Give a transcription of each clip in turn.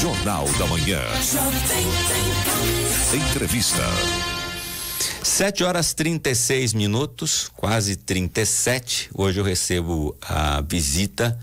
Jornal da Manhã. Entrevista. 7 horas 36 minutos, quase 37. Hoje eu recebo a visita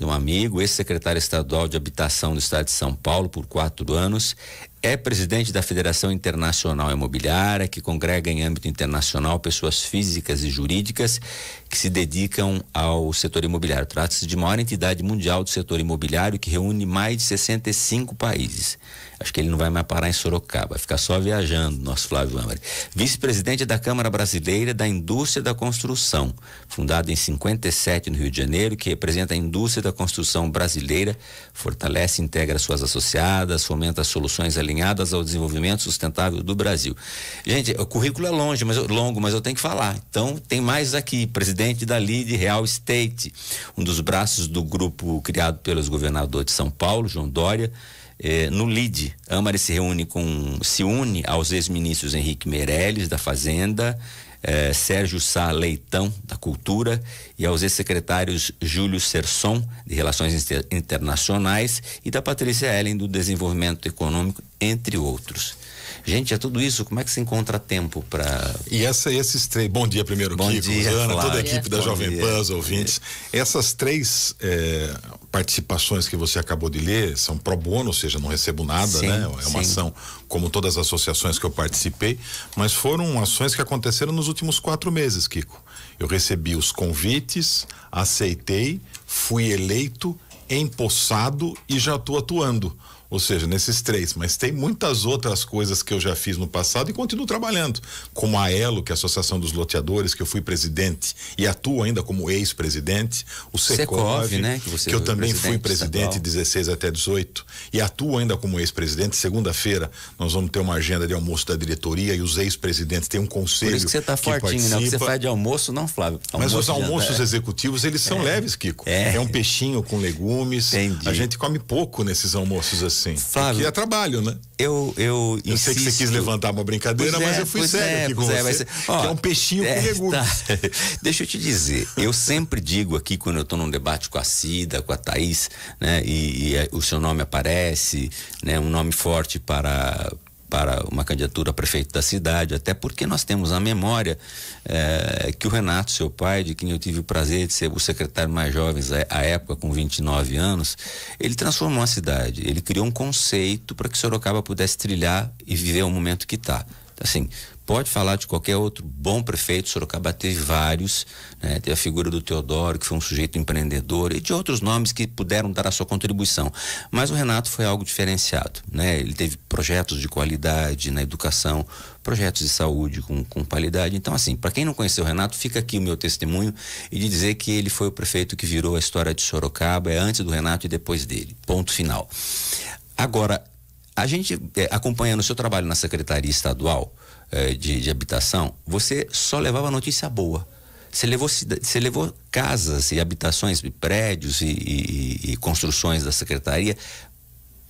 de um amigo, ex-secretário estadual de Habitação do Estado de São Paulo por quatro anos, é presidente da Federação Internacional Imobiliária, que congrega em âmbito internacional pessoas físicas e jurídicas que se dedicam ao setor imobiliário. Trata-se de maior entidade mundial do setor imobiliário que reúne mais de 65 países. Acho que ele não vai mais parar em Sorocaba, vai ficar só viajando, nosso Flávio Amari. Vice-presidente da Câmara Brasileira da Indústria da Construção, fundado em 57 no Rio de Janeiro, que representa a indústria da construção brasileira, fortalece e integra suas associadas, fomenta soluções alinhadas ao desenvolvimento sustentável do Brasil. Gente, o currículo é longe, mas eu, longo, mas eu tenho que falar. Então, tem mais aqui, presidente da Lead Real Estate, um dos braços do grupo criado pelos governadores de São Paulo, João Dória, eh, no LID. Amare se reúne com, se une aos ex-ministros Henrique Meirelles, da Fazenda, eh, Sérgio Sá Leitão, da Cultura, e aos ex-secretários Júlio Serson, de Relações Inter Internacionais, e da Patrícia Ellen, do Desenvolvimento Econômico, entre outros. Gente, é tudo isso. Como é que se encontra tempo para. E essa, esses três. Bom dia, primeiro, Bom Kiko, dia, Ana, Flávia. toda a equipe da Bom Jovem Pan, os ouvintes. Essas três. Eh, participações que você acabou de ler são pro bono, ou seja, não recebo nada, sim, né? É uma sim. ação como todas as associações que eu participei, mas foram ações que aconteceram nos últimos quatro meses, Kiko. Eu recebi os convites, aceitei, fui eleito, empossado e já estou atuando. Ou seja, nesses três. Mas tem muitas outras coisas que eu já fiz no passado e continuo trabalhando, como a ELO, que é a Associação dos Loteadores, que eu fui presidente e atuo ainda como ex-presidente, o Secov, né? que, que eu também presidente fui presidente de 16 até 18 e atuo ainda como ex-presidente. Segunda-feira nós vamos ter uma agenda de almoço da diretoria e os ex-presidentes têm um conselho. Por isso que você está fortinho, não? Né? Você faz de almoço, não, Flávio. Almoço Mas os almoços é. executivos, eles são é. leves, Kiko. É. é um peixinho com legumes. Entendi. A gente come pouco nesses almoços assim. Sim. que é trabalho, né? Eu, eu, eu sei que você quis levantar uma brincadeira, pois mas é, eu fui sério é, aqui com é, você. Mas... É Ó, é um peixinho é, com Tá. Deixa eu te dizer, eu sempre digo aqui quando eu estou num debate com a Cida, com a Thaís, né? E, e eh, o seu nome aparece, né? Um nome forte para para uma candidatura a prefeito da cidade, até porque nós temos a memória eh, que o Renato, seu pai, de quem eu tive o prazer de ser o secretário mais jovem é, à época, com 29 anos, ele transformou a cidade, ele criou um conceito para que Sorocaba pudesse trilhar e viver o momento que está. Assim, pode falar de qualquer outro bom prefeito, Sorocaba teve vários, né? teve a figura do Teodoro, que foi um sujeito empreendedor, e de outros nomes que puderam dar a sua contribuição. Mas o Renato foi algo diferenciado. Né? Ele teve projetos de qualidade na educação, projetos de saúde com, com qualidade. Então, assim, para quem não conheceu o Renato, fica aqui o meu testemunho e de dizer que ele foi o prefeito que virou a história de Sorocaba, é antes do Renato e depois dele. Ponto final. Agora, a gente, é, acompanhando o seu trabalho na Secretaria Estadual é, de, de Habitação, você só levava notícia boa. Você levou, você levou casas e habitações, e prédios e, e, e, construções da secretaria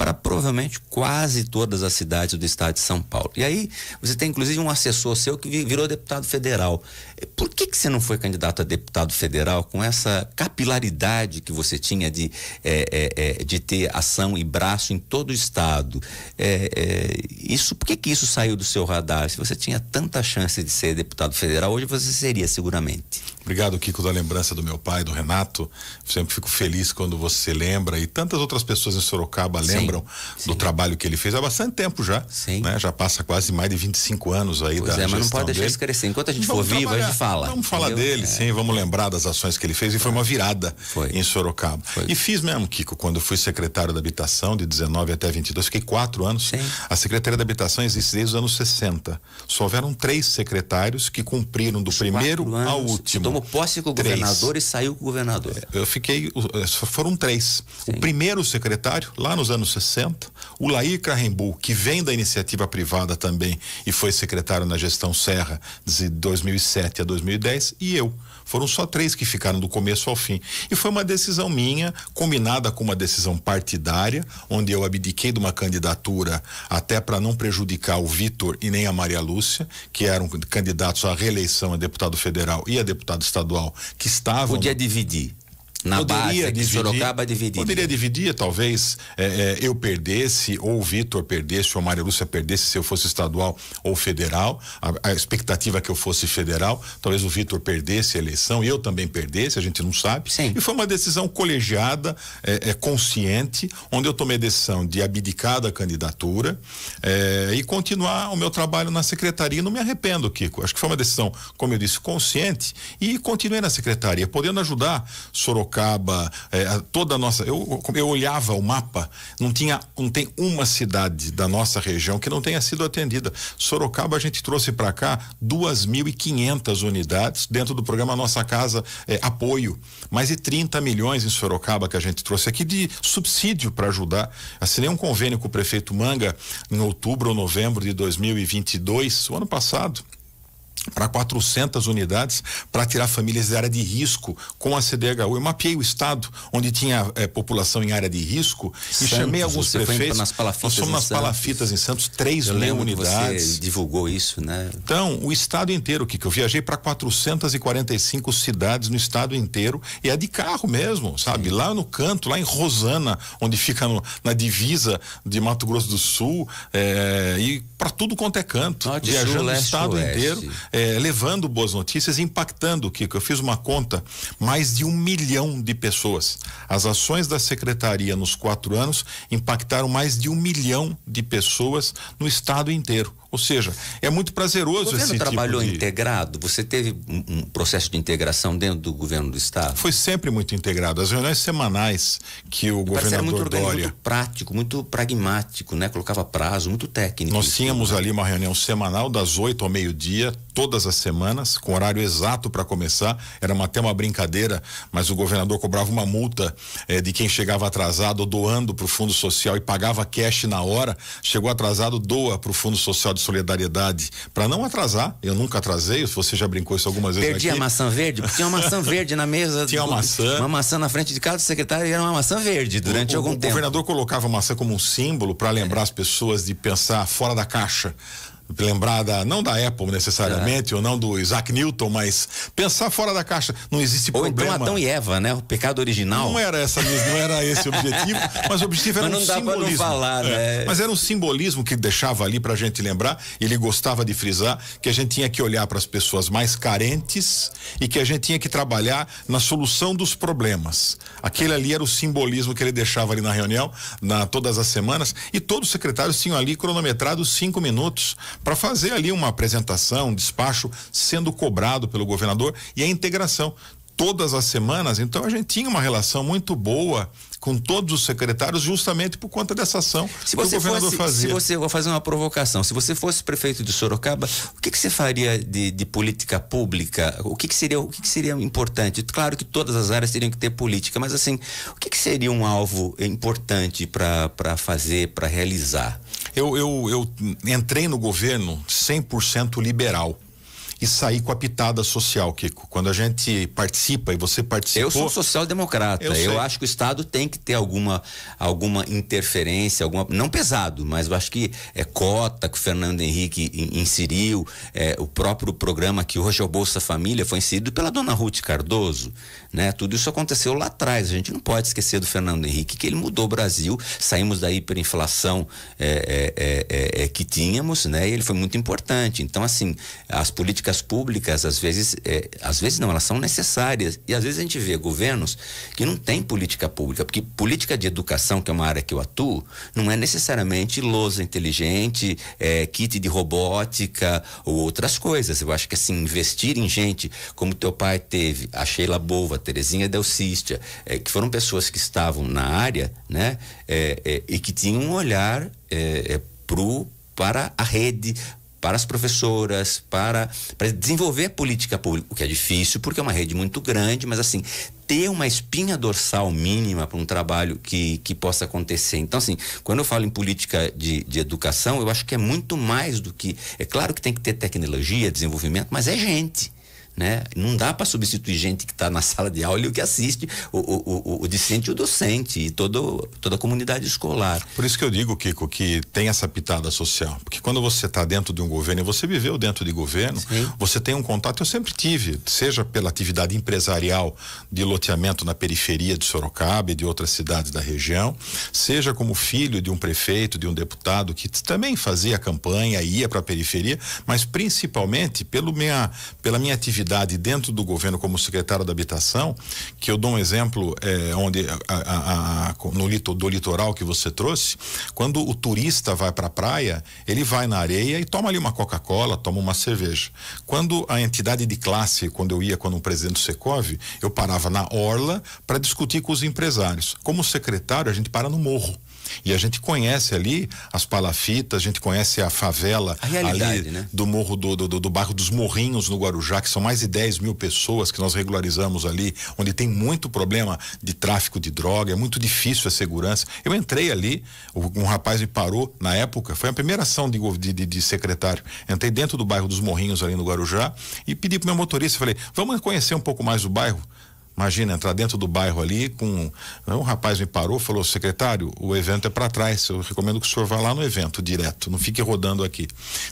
para provavelmente quase todas as cidades do estado de São Paulo. E aí você tem inclusive um assessor seu que virou deputado federal. Eh, por que, que você não foi candidato a deputado federal com essa capilaridade que você tinha de, é, é, de ter ação e braço em todo o estado? É, isso, por que, que isso saiu do seu radar? Se você tinha tanta chance de ser deputado federal, hoje você seria seguramente. Obrigado, Kiko, da lembrança do meu pai, do Renato. Sempre fico feliz quando você lembra e tantas outras pessoas em Sorocaba lembram lembram Sim. do trabalho que ele fez há bastante tempo já. Né? Já passa quase mais de 25 anos aí pois da é, mas não pode deixar esquecer, Enquanto a gente vamos for vivo, a gente fala. Vamos falar entendeu? dele, é. sim, vamos lembrar das ações que ele fez e foi uma virada foi. em Sorocaba. Foi. E fiz mesmo, Kiko, quando fui secretário da Habitação, de 19 até 22, fiquei quatro anos. Sim. A Secretaria da Habitação existe desde os anos 60. Só houveram três secretários que cumpriram do Os primeiro ao último. Tomou posse com o três. governador e saiu com o governador. É, eu fiquei. É, foram três. Sim. O primeiro secretário, lá nos anos 60. O Lair Carrembu, que vem da iniciativa privada também e foi secretário na gestão Serra de 2007 a 2010, e eu. Foram só três que ficaram do começo ao fim. E foi uma decisão minha, combinada com uma decisão partidária, onde eu abdiquei de uma candidatura até para não prejudicar o Vitor e nem a Maria Lúcia, que eram candidatos à reeleição a deputado federal e a deputado estadual, que estavam. Podia dividir na poderia base, dividir, Sorocaba dividir. Poderia dividir, talvez é, é, eu perdesse, ou o Vitor perdesse, ou a Maria Lúcia perdesse se eu fosse estadual ou federal. A, a expectativa é que eu fosse federal, talvez o Vitor perdesse a eleição, eu também perdesse, a gente não sabe. Sim. E foi uma decisão colegiada, é, é consciente, onde eu tomei a decisão de abdicar da candidatura é, e continuar o meu trabalho na secretaria. Não me arrependo, Kiko. Acho que foi uma decisão, como eu disse, consciente e continuei na secretaria, podendo ajudar Sorocaba Sorocaba, é, toda a nossa. Eu, eu olhava o mapa, não tinha, não tem uma cidade da nossa região que não tenha sido atendida. Sorocaba a gente trouxe para cá 2.500 unidades dentro do programa Nossa Casa é, Apoio, mais de 30 milhões em Sorocaba que a gente trouxe aqui de subsídio para ajudar. Assinei um convênio com o prefeito Manga em outubro ou novembro de 2022, o ano passado para 400 unidades para tirar famílias da área de risco com a CDHU. Eu mapeei o estado onde tinha eh, população em área de risco Santos, e chamei alguns prefeitos. Nas nós somos nas Palafitas em Santos, 3 mil unidades. Você divulgou isso, né? Então, o estado inteiro, que eu viajei para 445 cidades no estado inteiro e é de carro mesmo, sabe? Sim. Lá no canto, lá em Rosana, onde fica no, na divisa de Mato Grosso do Sul eh, e para tudo quanto é canto, Norte, viajando Sul, o leste, estado oeste. inteiro. É, levando boas notícias, impactando, Kiko. Eu fiz uma conta, mais de um milhão de pessoas. As ações da secretaria nos quatro anos impactaram mais de um milhão de pessoas no estado inteiro. Ou seja, é muito prazeroso o governo esse tipo trabalhou tipo de... integrado? Você teve um processo de integração dentro do governo do estado? Foi sempre muito integrado. As reuniões semanais que o governador muito orgânico, Dória... muito prático, muito pragmático, né? Colocava prazo, muito técnico. Nós tínhamos ali uma reunião semanal das oito ao meio-dia, todas as semanas, com horário exato para começar. Era até uma brincadeira, mas o governador cobrava uma multa eh, de quem chegava atrasado doando para o Fundo Social e pagava cash na hora. Chegou atrasado, doa para o Fundo Social de solidariedade para não atrasar. Eu nunca atrasei, você já brincou isso algumas vezes Perdi aqui. a maçã verde, tinha uma maçã verde na mesa. Tinha do, uma maçã. Uma maçã na frente de cada secretário e era uma maçã verde durante o, algum o tempo. O governador colocava a maçã como um símbolo para lembrar é. as pessoas de pensar fora da caixa lembrada não da Apple necessariamente, é. ou não do Isaac Newton, mas pensar fora da caixa não existe ou então problema. Ou então Adão e Eva, né? O pecado original. Não era essa mesmo, não era esse o objetivo, mas o objetivo era mas não um dá simbolismo. Não falar, é. Né? Mas era um simbolismo que deixava ali para a gente lembrar, ele gostava de frisar que a gente tinha que olhar para as pessoas mais carentes e que a gente tinha que trabalhar na solução dos problemas. Aquele ali era o simbolismo que ele deixava ali na reunião, na todas as semanas, e todos os secretários tinham ali cronometrado cinco minutos para fazer ali uma apresentação, um despacho sendo cobrado pelo governador e a integração todas as semanas. Então a gente tinha uma relação muito boa com todos os secretários justamente por conta dessa ação se que o governador fosse, fazia. Se você, vou fazer uma provocação, se você fosse prefeito de Sorocaba, o que, que você faria de, de, política pública? O que, que seria o que, que, seria importante? Claro que todas as áreas teriam que ter política, mas assim, o que, seria um alvo importante para fazer, para realizar? Eu, eu, eu entrei no governo 100% liberal e sair com a pitada social, Kiko. Quando a gente participa e você participou. Eu sou social-democrata. Eu, eu, acho que o Estado tem que ter alguma, alguma interferência, alguma. Não pesado, mas eu acho que é cota que o Fernando Henrique inseriu, é, o próprio programa que hoje é o Bolsa Família foi inserido pela dona Ruth Cardoso. Né? Tudo isso aconteceu lá atrás. A gente não pode esquecer do Fernando Henrique, que ele mudou o Brasil, saímos da hiperinflação é, é, é, é, é que tínhamos, né? E ele foi muito importante. Então, assim, as políticas políticas públicas, às vezes, é, às vezes não, elas são necessárias. E às vezes a gente vê governos que não têm política pública, porque política de educação, que é uma área que eu atuo, não é necessariamente lousa inteligente, é, kit de robótica ou outras coisas. Eu acho que assim, investir em gente como teu pai teve, a Sheila Bova, a Terezinha Delcistia é, que foram pessoas que estavam na área, né, é, é, e que tinham um olhar é, pro para a rede, para as professoras, para, para desenvolver política pública, o que é difícil porque é uma rede muito grande, mas assim, ter uma espinha dorsal mínima para um trabalho que, que possa acontecer. Então, assim, quando eu falo em política de, de educação, eu acho que é muito mais do que. É claro que tem que ter tecnologia, desenvolvimento, mas é gente né? Não dá para substituir gente que está na sala de aula e o que assiste, o, o, o, o discente e o docente, e todo, toda a comunidade escolar. Por isso que eu digo, Kiko, que tem essa pitada social. Porque quando você está dentro de um governo, e você viveu dentro de governo, Sim. você tem um contato, eu sempre tive, seja pela atividade empresarial de loteamento na periferia de Sorocaba e de outras cidades da região, seja como filho de um prefeito, de um deputado que também fazia campanha, ia para a periferia, mas principalmente pelo minha, pela minha atividade entidade dentro do governo como secretário da habitação, que eu dou um exemplo é, onde a, a, a, no do litoral que você trouxe, quando o turista vai para a praia, ele vai na areia e toma ali uma Coca-Cola, toma uma cerveja. Quando a entidade de classe, quando eu ia quando o presidente do Secov, eu parava na orla para discutir com os empresários. Como secretário, a gente para no morro. E a gente conhece ali as palafitas, a gente conhece a favela a ali né? do morro do, do, do bairro dos Morrinhos no Guarujá, que são mais de 10 mil pessoas que nós regularizamos ali, onde tem muito problema de tráfico de droga, é muito difícil a segurança. Eu entrei ali, um rapaz me parou na época, foi a primeira ação de, de, de secretário. Entrei dentro do bairro dos Morrinhos ali no Guarujá e pedi pro meu motorista, falei, vamos conhecer um pouco mais o bairro? Imagina entrar dentro do bairro ali com. Né, um rapaz me parou falou: secretário, o evento é para trás. Eu recomendo que o senhor vá lá no evento direto, não fique rodando aqui.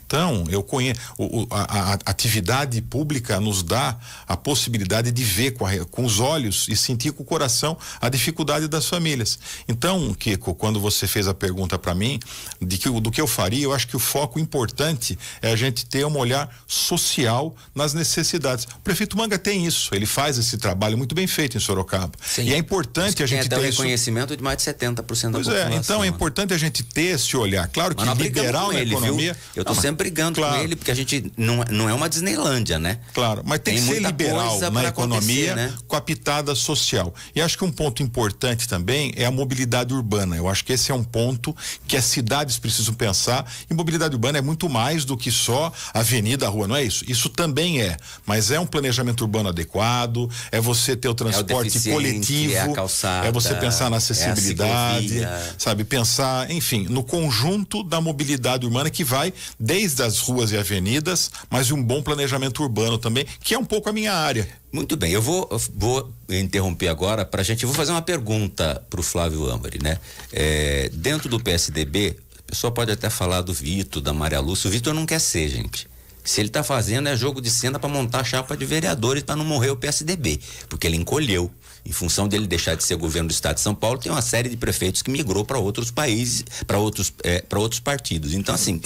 Então, eu conheço. O, a, a, atividade pública nos dá a possibilidade de ver com, a, com, os olhos e sentir com o coração a dificuldade das famílias. Então, Kiko, quando você fez a pergunta para mim de que, do que eu faria, eu acho que o foco importante é a gente ter um olhar social nas necessidades. O prefeito Manga tem isso, ele faz esse trabalho muito muito bem feito em Sorocaba. Sim. E é importante a gente ter. Um reconhecimento de mais de 70% pois da pois população. É, então é né? importante a gente ter esse olhar. Claro que liberal na ele, economia. Viu? Eu estou sempre brigando claro. com ele, porque a gente não, é, não é uma Disneylândia, né? Claro, mas tem, tem que ser liberal na economia né? com a pitada social. E acho que um ponto importante também é a mobilidade urbana. Eu acho que esse é um ponto que as cidades precisam pensar. E mobilidade urbana é muito mais do que só avenida, rua, não é isso? Isso também é. Mas é um planejamento urbano adequado, é você ter o transporte é o é coletivo, é, calçada, é você pensar na é acessibilidade, é sabe? Pensar, enfim, no conjunto da mobilidade urbana que vai desde as ruas e avenidas, mas um bom planejamento urbano também, que é um pouco a minha área. Muito bem, eu vou, vou interromper agora para a gente. Vou fazer uma pergunta para o Flávio Ambari, né? É, dentro do PSDB, a pessoa pode até falar do Vitor, da Maria Lúcia. O Vitor não quer ser, gente. Se ele está fazendo é jogo de cena para montar chapa de vereadores para tá não morrer o PSDB, porque ele encolheu. Em função dele deixar de ser governo do Estado de São Paulo, tem uma série de prefeitos que migrou para outros países, para outros, é, para outros partidos. Então, assim,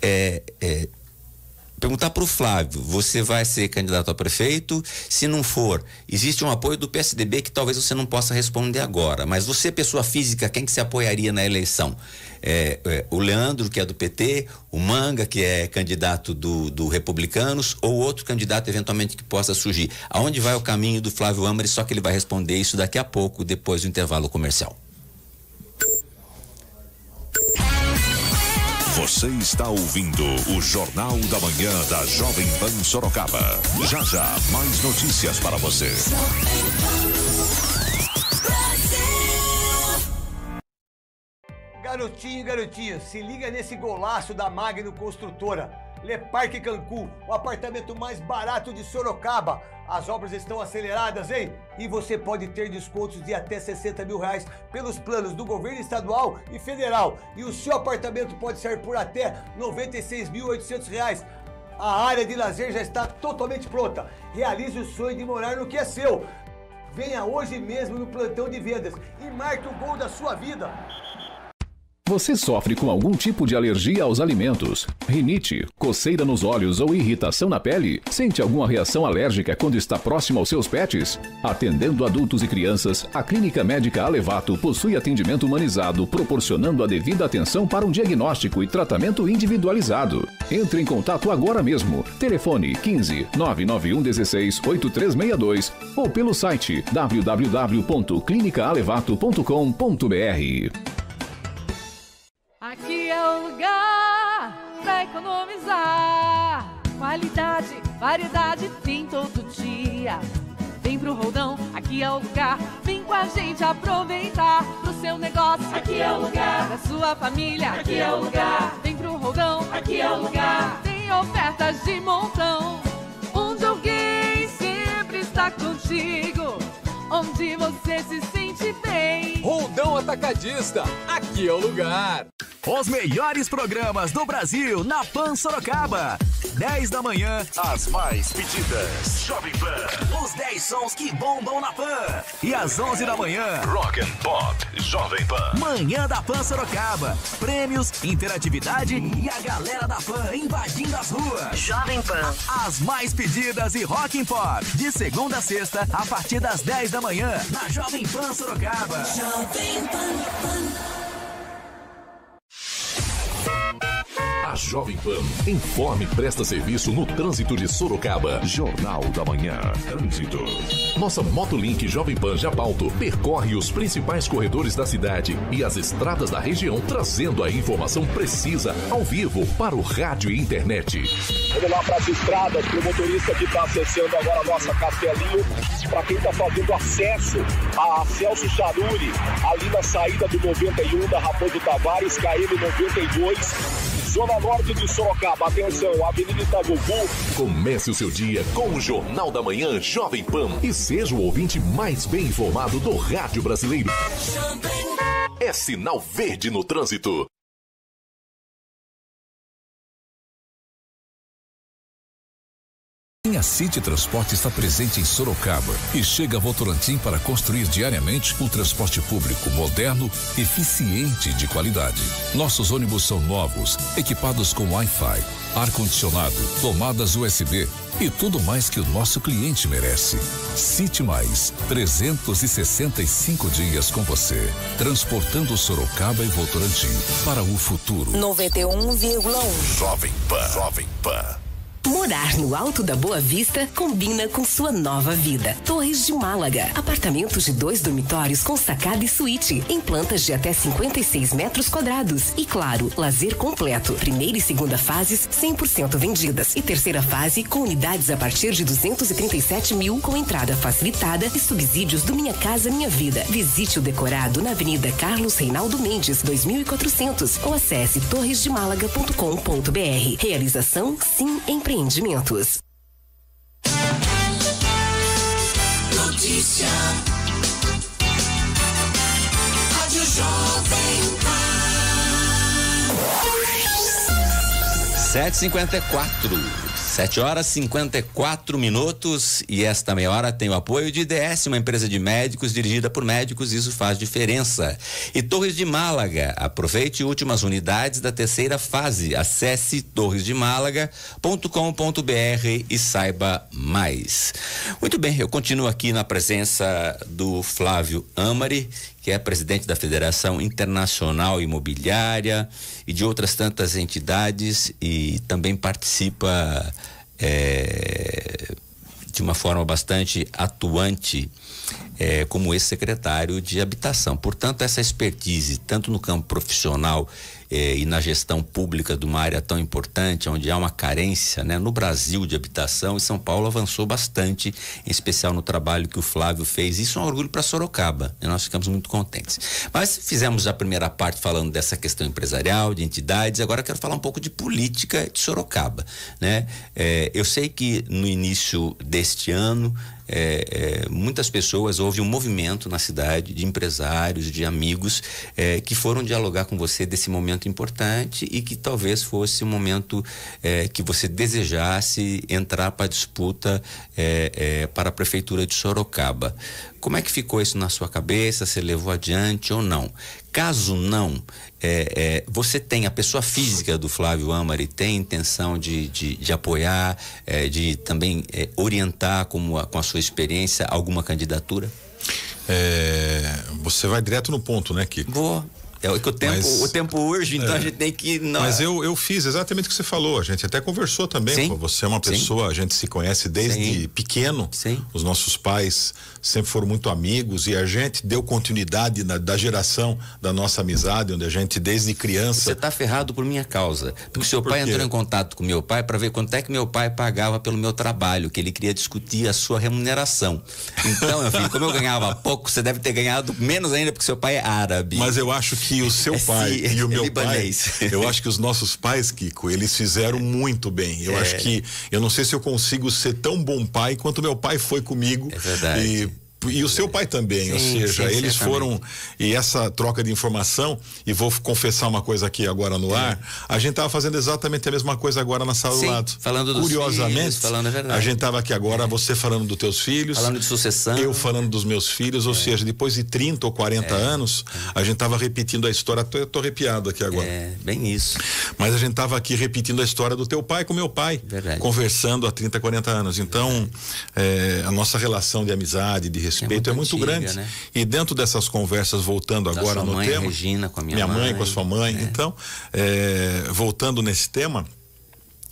é, é, perguntar para o Flávio, você vai ser candidato a prefeito? Se não for, existe um apoio do PSDB que talvez você não possa responder agora, mas você, pessoa física, quem que se apoiaria na eleição? É, é, o Leandro, que é do PT, o Manga, que é candidato do, do Republicanos, ou outro candidato eventualmente que possa surgir. Aonde vai o caminho do Flávio Amari? Só que ele vai responder isso daqui a pouco, depois do intervalo comercial. Você está ouvindo o Jornal da Manhã da Jovem Pan Sorocaba. Já já, mais notícias para você. Garotinho, garotinho, se liga nesse golaço da Magno Construtora Le Parque Cancún, o apartamento mais barato de Sorocaba. As obras estão aceleradas, hein? E você pode ter descontos de até 60 mil reais pelos planos do governo estadual e federal. E o seu apartamento pode sair por até R$ 96.800. Reais. A área de lazer já está totalmente pronta. Realize o sonho de morar no que é seu. Venha hoje mesmo no plantão de vendas e marque o gol da sua vida. Você sofre com algum tipo de alergia aos alimentos, rinite, coceira nos olhos ou irritação na pele? Sente alguma reação alérgica quando está próximo aos seus pets? Atendendo adultos e crianças, a Clínica Médica Alevato possui atendimento humanizado, proporcionando a devida atenção para um diagnóstico e tratamento individualizado. Entre em contato agora mesmo. Telefone 15 991 16 8362 ou pelo site www.clinicaalevato.com.br. Aqui é o lugar pra economizar. Qualidade, variedade tem todo dia. Vem pro Roldão, aqui é o lugar. Vem com a gente aproveitar pro seu negócio. Aqui é o lugar. Da sua família, aqui é o lugar. Vem pro Roldão, aqui é o lugar. Tem ofertas de montão. Onde alguém sempre está contigo. Onde você se sente bem. Roldão Atacadista, aqui é o lugar. Os melhores programas do Brasil na Pan Sorocaba. 10 da manhã, as mais pedidas. Jovem Pan. Os 10 sons que bombam na Pan. E às 11 da manhã, Rock and Pop Jovem Pan. Manhã da Pan Sorocaba. Prêmios, interatividade e a galera da Pan invadindo as ruas. Jovem Pan. As mais pedidas e Rock and Pop. De segunda a sexta, a partir das 10 da manhã, na Jovem Pan Sorocaba. Jovem Pan. pan. Jovem Pan informe e presta serviço no trânsito de Sorocaba. Jornal da Manhã. Trânsito. Nossa Motolink Jovem Pan Japauto percorre os principais corredores da cidade e as estradas da região, trazendo a informação precisa ao vivo para o rádio e internet. Vamos lá para as estradas, para o motorista que está acessando agora a nossa Castelinho, para quem está fazendo acesso a Celso Charuri, ali na saída do 91 da Raposo Tavares, KM 92. Zona Norte de Sorocaba. Atenção, Avenida Itagubu. Comece o seu dia com o Jornal da Manhã Jovem Pan e seja o ouvinte mais bem informado do rádio brasileiro. É sinal verde no trânsito. A City Transporte está presente em Sorocaba e chega a Votorantim para construir diariamente um transporte público moderno, eficiente e de qualidade. Nossos ônibus são novos, equipados com Wi-Fi, ar-condicionado, tomadas USB e tudo mais que o nosso cliente merece. City Mais, 365 dias com você, transportando Sorocaba e Votorantim para o futuro. 91,1 Jovem Pan. Jovem Pan. Morar no Alto da Boa Vista combina com sua nova vida. Torres de Málaga. Apartamentos de dois dormitórios com sacada e suíte. Em plantas de até 56 metros quadrados. E claro, lazer completo. Primeira e segunda fases 100% vendidas. E terceira fase com unidades a partir de 237 mil com entrada facilitada e subsídios do Minha Casa Minha Vida. Visite o decorado na Avenida Carlos Reinaldo Mendes, 2400 ou acesse torresdemálaga.com.br. Realização Sim Empreendedor empreendimentos. Notícia. Rádio Jovem Pan. 754. 7 horas 54 minutos e esta meia hora tem o apoio de IDS, uma empresa de médicos dirigida por médicos, isso faz diferença. E Torres de Málaga, aproveite últimas unidades da terceira fase. Acesse torresdemálaga.com.br e saiba mais. Muito bem, eu continuo aqui na presença do Flávio Amari, que é presidente da Federação Internacional Imobiliária e de outras tantas entidades e também participa é, de uma forma bastante atuante é, como ex-secretário de habitação. Portanto, essa expertise, tanto no campo profissional é, e na gestão pública de uma área tão importante, onde há uma carência né, no Brasil de habitação, e São Paulo avançou bastante, em especial no trabalho que o Flávio fez. Isso é um orgulho para Sorocaba, e né, nós ficamos muito contentes. Mas fizemos a primeira parte falando dessa questão empresarial, de entidades, agora quero falar um pouco de política de Sorocaba. Né? É, eu sei que no início deste ano é, é, muitas pessoas, houve um movimento na cidade de empresários, de amigos, é, que foram dialogar com você desse momento importante e que talvez fosse um momento é, que você desejasse entrar para a disputa é, é, para a Prefeitura de Sorocaba. Como é que ficou isso na sua cabeça? Você levou adiante ou não? Caso não, é, é, você tem a pessoa física do Flávio Amari tem intenção de, de, de apoiar, é, de também é, orientar com a, com a sua experiência alguma candidatura? É, você vai direto no ponto, né, Kiko? Vou. É o que o tempo, mas, o tempo urge, então é, a gente tem que. Não... Mas é. eu, eu fiz exatamente o que você falou. A gente até conversou também. Sim. Você é uma pessoa, Sim. a gente se conhece desde Sim. pequeno. Sim. Os nossos pais sempre foram muito amigos e a gente deu continuidade na, da geração da nossa amizade, onde a gente desde criança. Você está ferrado por minha causa. Porque seu por pai quê? entrou em contato com meu pai para ver quanto é que meu pai pagava pelo meu trabalho, que ele queria discutir a sua remuneração. Então, meu filho, como eu ganhava pouco, você deve ter ganhado menos ainda porque seu pai é árabe. Mas eu acho que que o seu é pai e o é meu libanês. pai, eu acho que os nossos pais, Kiko, eles fizeram muito bem. Eu é. acho que eu não sei se eu consigo ser tão bom pai quanto meu pai foi comigo. É verdade. E e o seu pai também, sim, ou seja, sim, eles foram. E essa troca de informação, e vou confessar uma coisa aqui agora no ar, a gente estava fazendo exatamente a mesma coisa agora na sala sim, do lado. Falando dos Curiosamente, filhos, falando a, verdade. a gente estava aqui agora, é. você falando dos teus filhos. Falando de sucessão. Eu falando dos meus filhos, ou é. seja, depois de 30 ou 40 é. anos, a gente estava repetindo a história. Tô, eu tô arrepiado aqui agora. É, bem isso. Mas a gente estava aqui repetindo a história do teu pai com meu pai. Verdade. Conversando há 30, 40 anos. Então, é, a nossa relação de amizade, de respeito é muito, é muito antiga, grande. Né? E dentro dessas conversas, voltando da agora no mãe, tema. Regina, com a minha, minha mãe, mãe com a sua mãe. Né? Então, é, voltando nesse tema.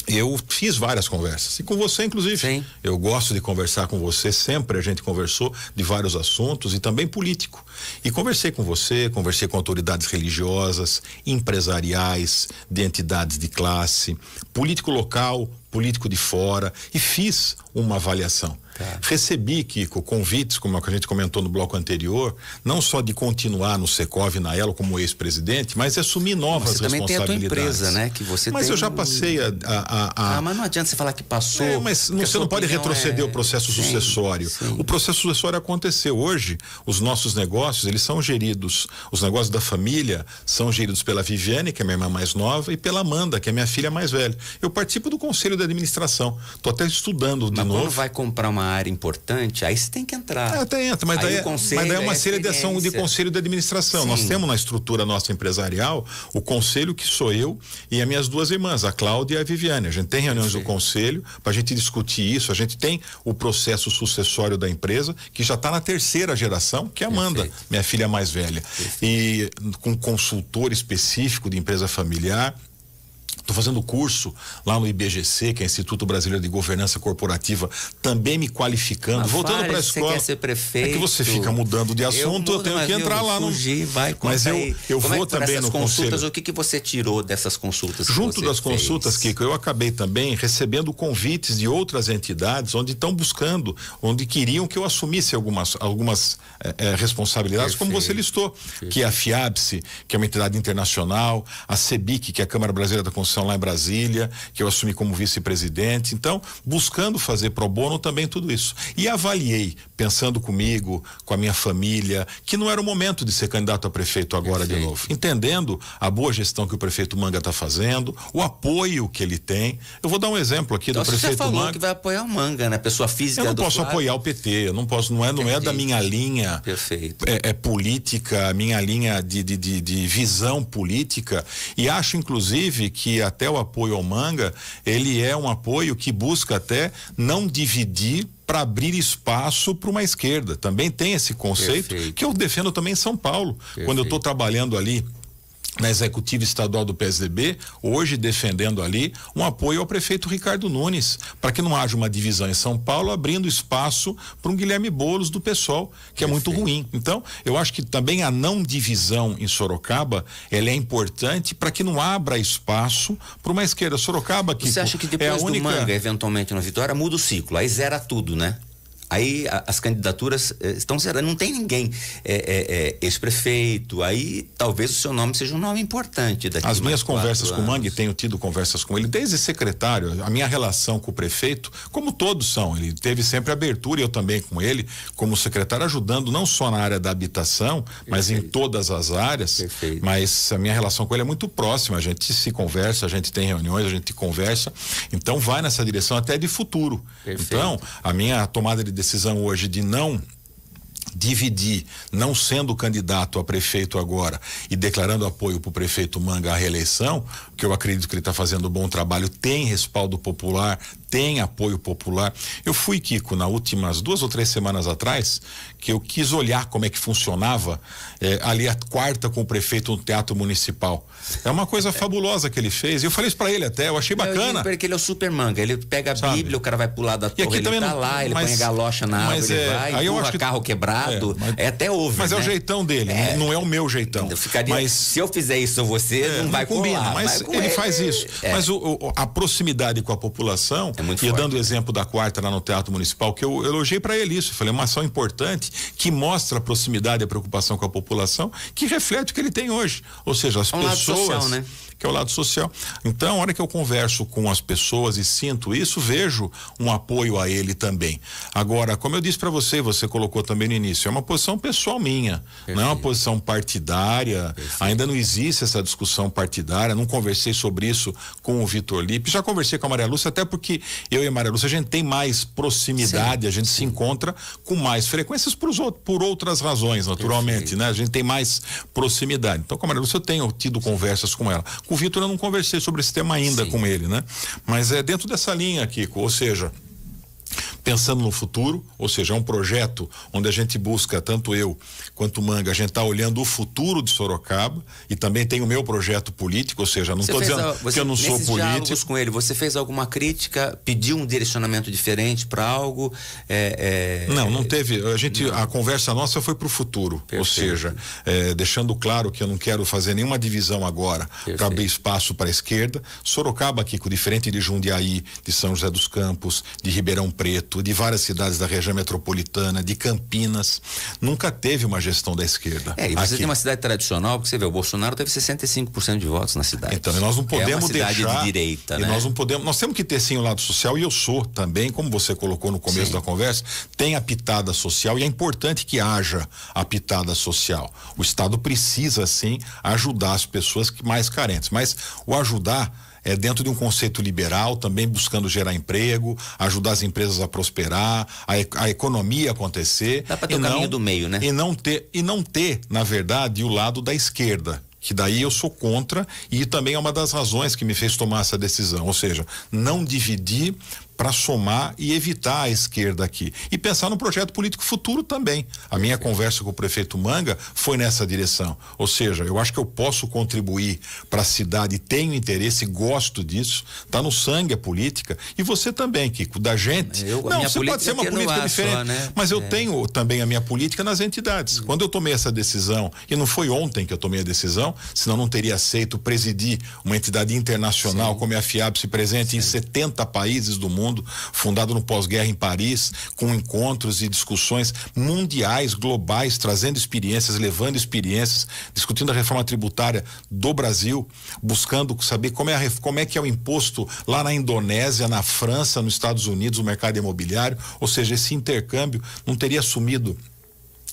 Eu fiz várias conversas, e com você, inclusive. Sim. Eu gosto de conversar com você, sempre a gente conversou de vários assuntos e também político. E conversei com você, conversei com autoridades religiosas, empresariais, de entidades de classe, político local, político de fora, e fiz uma avaliação. Tá. Recebi, Kiko, convites, como a gente comentou no bloco anterior, não só de continuar no Secov na Elo como ex-presidente, mas assumir novas você responsabilidades. Também tem a tua empresa, né? Que você mas eu já passei a, a, a, Ah, mas não adianta você falar que passou. É, mas não, você não pode retroceder é... o processo sim, sucessório. Sim. O processo sucessório aconteceu. Hoje, os nossos negócios, eles são geridos. Os negócios da família são geridos pela Viviane, que é minha irmã mais nova, e pela Amanda, que é minha filha mais velha. Eu participo do conselho de administração. Estou até estudando de mas novo. Quando vai comprar uma área importante, aí você tem que entrar. É, até entra, mas, aí daí, é- mas daí é uma série de ação de conselho de administração. Sim. Nós temos na estrutura nossa empresarial o conselho que sou eu e as minhas duas irmãs, a Cláudia e a Viviane. A gente tem reuniões Sim. do conselho para a gente discutir isso. A gente tem o processo sucessório da empresa, que já está na terceira geração, que é a Amanda, Perfeito. minha filha mais velha. Perfeito. E com consultor específico de empresa familiar Estou fazendo curso lá no IBGC, que é Instituto Brasileiro de Governança Corporativa, também me qualificando, Mas voltando para a escola. Você quer ser prefeito? É que você fica mudando de assunto, eu, mudo, eu tenho que entrar eu lá fugir, no. Vai, mas eu, eu é vou é também no consultas, conselho. O que, que você tirou dessas consultas? Junto das consultas, fez? Kiko, eu acabei também recebendo convites de outras entidades onde estão buscando, onde queriam que eu assumisse algumas, algumas eh, eh, responsabilidades, Perfeito. como você listou, Perfeito. que é a FIABSE, que é uma entidade internacional, a CEBIC, que é a Câmara Brasileira da Consulta instituição lá em Brasília, que eu assumi como vice-presidente. Então, buscando fazer pro bono também tudo isso. E avaliei, pensando comigo, com a minha família, que não era o momento de ser candidato a prefeito agora Perfeito. de novo. Entendendo a boa gestão que o prefeito Manga está fazendo, o apoio que ele tem. Eu vou dar um exemplo aqui então, do prefeito você falou Manga. que vai apoiar o Manga, né? Pessoa física Eu não posso Flávio. apoiar o PT, eu não posso, não é, não é da minha linha. Perfeito. É, é política, minha linha de, de, de, de visão política e acho inclusive que até o apoio ao manga, ele é um apoio que busca até não dividir para abrir espaço para uma esquerda. Também tem esse conceito Perfeito. que eu defendo também em São Paulo. Perfeito. Quando eu estou trabalhando ali na executiva estadual do PSDB, hoje defendendo ali um apoio ao prefeito Ricardo Nunes, para que não haja uma divisão em São Paulo, abrindo espaço para um Guilherme Bolos do PSOL, que é muito ruim. Então, eu acho que também a não divisão em Sorocaba, ela é importante para que não abra espaço para uma esquerda Sorocaba que Você acha que depois é a única... do Manga, eventualmente na Vitória, muda o ciclo, aí zera tudo, né? Aí a, as candidaturas eh, estão zeradas não tem ninguém é, é, é, ex-prefeito, aí talvez o seu nome seja um nome importante. Daqui as minhas conversas anos. com o Mangue, tenho tido conversas com ele desde secretário, a minha relação com o prefeito, como todos são, ele teve sempre abertura, eu também com ele, como secretário, ajudando não só na área da habitação, mas Perfeito. em todas as áreas. Perfeito. Mas a minha relação com ele é muito próxima, a gente se conversa, a gente tem reuniões, a gente conversa, então vai nessa direção até de futuro. Perfeito. Então, a minha tomada de decisão hoje de não dividir, não sendo candidato a prefeito agora e declarando apoio para o prefeito Manga à reeleição, que eu acredito que ele está fazendo um bom trabalho, tem respaldo popular, tem apoio popular. Eu fui, Kiko, na últimas duas ou três semanas atrás, que eu quis olhar como é que funcionava eh, ali a quarta com o prefeito no Teatro Municipal. É uma coisa fabulosa que ele fez. Eu falei isso para ele até, eu achei bacana. Eu porque ele é o super manga. Ele pega a Sabe? Bíblia, o cara vai pular da torre, ele tá não, lá, ele mas, põe a galocha na árvore, ele é, vai, aí eu acho que... carro quebrado. É, mas, é até ouve. Mas né? é o né? jeitão dele, é, não é o meu jeitão. Eu ficaria, mas, se eu fizer isso a você, é, não, não vai combina, colar, mas, ele faz isso. É. Mas o, o, a proximidade com a população, é muito e forte. dando o exemplo da quarta lá no Teatro Municipal, que eu elogiei para ele isso. Eu falei, uma ação importante que mostra a proximidade e a preocupação com a população, que reflete o que ele tem hoje. Ou seja, as é um pessoas. Social, né? que é o lado social. Então, a hora que eu converso com as pessoas e sinto isso, vejo um apoio a ele também. Agora, como eu disse para você, você colocou também no início, é uma posição pessoal minha, Perfeito. não é uma posição partidária. Perfeito. Ainda não existe essa discussão partidária, não conversei sobre isso com o Vitor Lipe. Já conversei com a Maria Lúcia, até porque eu e a Maria Lúcia, a gente tem mais proximidade, sim, a gente sim. se encontra com mais frequências por, por outras razões, naturalmente, Perfeito. né? A gente tem mais proximidade. Então, com a Maria Lúcia, eu tenho tido conversas com ela. Com o Vitor eu não conversei sobre esse tema ainda Sim. com ele, né? Mas é dentro dessa linha, Kiko, ou seja, pensando no futuro, ou seja, é um projeto onde a gente busca, tanto eu quanto o Manga, a gente está olhando o futuro de Sorocaba e também tem o meu projeto político, ou seja, não estou dizendo a, você, que eu não sou político. com ele, você fez alguma crítica, pediu um direcionamento diferente para algo? É, é, não, não é, teve. A gente, não. a conversa nossa foi para o futuro, Perfeito. ou seja, é, deixando claro que eu não quero fazer nenhuma divisão agora para abrir espaço para a esquerda. Sorocaba, Kiko, diferente de Jundiaí, de São José dos Campos, de Ribeirão Preto de várias cidades da região metropolitana, de Campinas, nunca teve uma gestão da esquerda. É, e você aqui. tem uma cidade tradicional, porque você vê, o Bolsonaro teve 65% de votos na cidade. Então, nós não podemos é uma cidade deixar, de direita, né? nós não podemos, nós temos que ter sim o lado social e eu sou também, como você colocou no começo sim. da conversa, tem a pitada social e é importante que haja a pitada social. O Estado precisa sim ajudar as pessoas mais carentes, mas o ajudar é, dentro de um conceito liberal, também buscando gerar emprego, ajudar as empresas a prosperar, a, a economia acontecer. Dá para ter o caminho do meio, né? E não, ter, e não ter, na verdade, o lado da esquerda, que daí eu sou contra e também é uma das razões que me fez tomar essa decisão, ou seja, não dividir para somar e evitar a esquerda aqui. E pensar no projeto político futuro também. A minha conversa com o prefeito Manga foi nessa direção. Ou seja, eu acho que eu posso contribuir para a cidade, tenho interesse, gosto disso, tá no sangue a política. E você também, Kiko, da gente. Eu, não, você pode ser uma é política diferente. Só, né? Mas eu é. tenho também a minha política nas entidades. Quando eu tomei essa decisão, e não foi ontem que eu tomei a decisão, senão não teria aceito presidir uma entidade internacional Sim. como é a FIAB se presente Sim. em 70 países do mundo mundo, fundado no pós-guerra em Paris, com encontros e discussões mundiais, globais, trazendo experiências, levando experiências, discutindo a reforma tributária do Brasil, buscando saber como é, a, como é que é o imposto lá na Indonésia, na França, nos Estados Unidos, o mercado imobiliário, ou seja, esse intercâmbio não teria sumido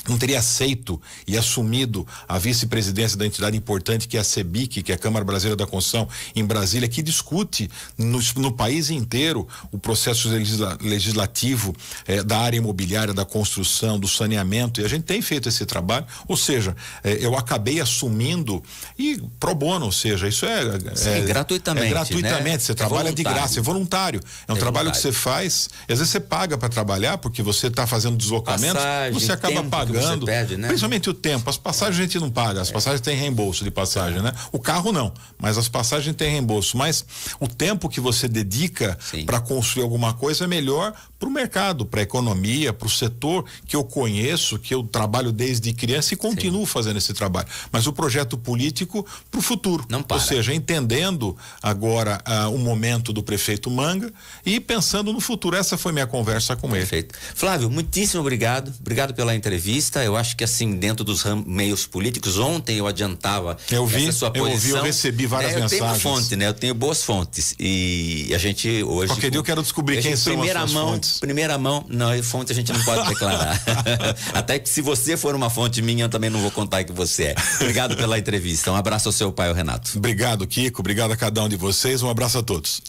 não teria aceito e assumido a vice-presidência da entidade importante que é a CEBIC, que é a Câmara Brasileira da Construção, em Brasília, que discute no, no país inteiro o processo legisla, legislativo eh, da área imobiliária, da construção, do saneamento, e a gente tem feito esse trabalho, ou seja, eh, eu acabei assumindo e pro bono, ou seja, isso é, Sim, é gratuitamente. É gratuitamente, né? você é trabalha de é graça, é voluntário. É um é trabalho que você faz, às vezes você paga para trabalhar, porque você está fazendo deslocamento, você acaba pagando pagando. né? Principalmente o tempo. As passagens a gente não paga, as é. passagens têm reembolso de passagem, né? O carro não, mas as passagens têm reembolso. Mas o tempo que você dedica para construir alguma coisa é melhor para o mercado, para a economia, para o setor que eu conheço, que eu trabalho desde criança e continuo Sim. fazendo esse trabalho. Mas o projeto político para o futuro. Não para. Ou seja, entendendo agora ah, o momento do prefeito Manga e pensando no futuro. Essa foi minha conversa com Perfeito. ele. Perfeito. Flávio, muitíssimo obrigado. Obrigado pela entrevista. Eu acho que assim, dentro dos meios políticos, ontem eu adiantava eu vi, essa sua posição. Eu vi, eu recebi várias né? eu mensagens. Eu tenho fonte, né? Eu tenho boas fontes. E a gente hoje... Qualquer dia eu quero descobrir quem são as mão fontes isso? Primeira mão, não, fonte a gente não pode declarar. Até que se você for uma fonte minha, eu também não vou contar que você é. Obrigado pela entrevista. Um abraço ao seu pai, o Renato. Obrigado, Kiko. Obrigado a cada um de vocês. Um abraço a todos.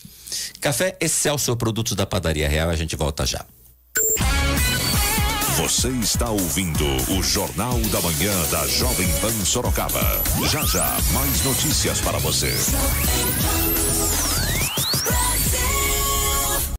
Café Excelso, produtos da Padaria Real. A gente volta já. Você está ouvindo o Jornal da Manhã da Jovem Pan Sorocaba. Já já, mais notícias para você.